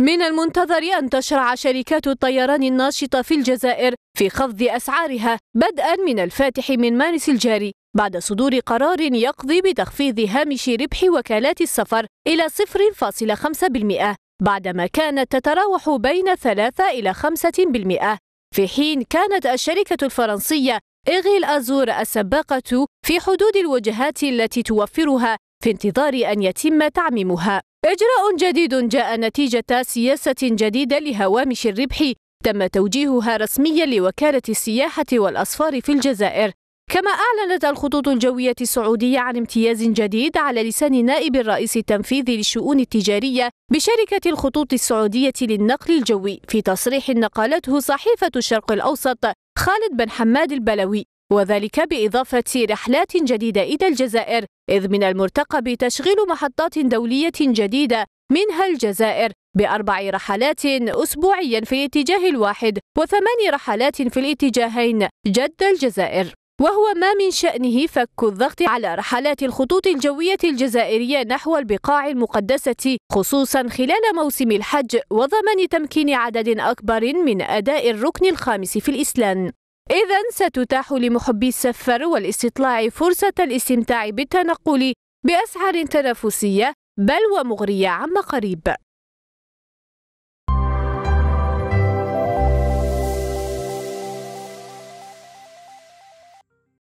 من المنتظر أن تشرع شركات الطيران الناشطة في الجزائر في خفض أسعارها بدءا من الفاتح من مارس الجاري بعد صدور قرار يقضي بتخفيض هامش ربح وكالات السفر إلى 0.5% بعدما كانت تتراوح بين 3 إلى 5% في حين كانت الشركة الفرنسية إغيل أزور السباقة في حدود الوجهات التي توفرها في انتظار أن يتم تعميمها إجراء جديد جاء نتيجة سياسة جديدة لهوامش الربح تم توجيهها رسميا لوكالة السياحة والأصفار في الجزائر كما أعلنت الخطوط الجوية السعودية عن امتياز جديد على لسان نائب الرئيس التنفيذي للشؤون التجارية بشركة الخطوط السعودية للنقل الجوي في تصريح نقلته صحيفة الشرق الأوسط خالد بن حماد البلوي وذلك بإضافة رحلات جديدة إلى الجزائر إذ من المرتقب تشغيل محطات دولية جديدة منها الجزائر بأربع رحلات أسبوعيا في الاتجاه الواحد وثمان رحلات في الاتجاهين جد الجزائر وهو ما من شأنه فك الضغط على رحلات الخطوط الجوية الجزائرية نحو البقاع المقدسة خصوصا خلال موسم الحج وضمان تمكين عدد أكبر من أداء الركن الخامس في الإسلام إذا ستتاح لمحبي السفر والاستطلاع فرصة الاستمتاع بالتنقل بأسعار تنافسية بل ومغرية عما قريب